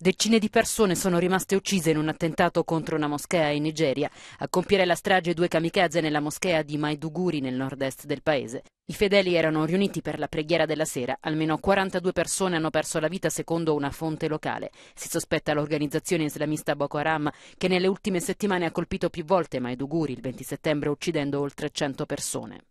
Decine di persone sono rimaste uccise in un attentato contro una moschea in Nigeria. A compiere la strage due kamikaze nella moschea di Maiduguri nel nord-est del paese. I fedeli erano riuniti per la preghiera della sera. Almeno 42 persone hanno perso la vita secondo una fonte locale. Si sospetta l'organizzazione islamista Boko Haram che nelle ultime settimane ha colpito più volte Maiduguri il 20 settembre uccidendo oltre 100 persone.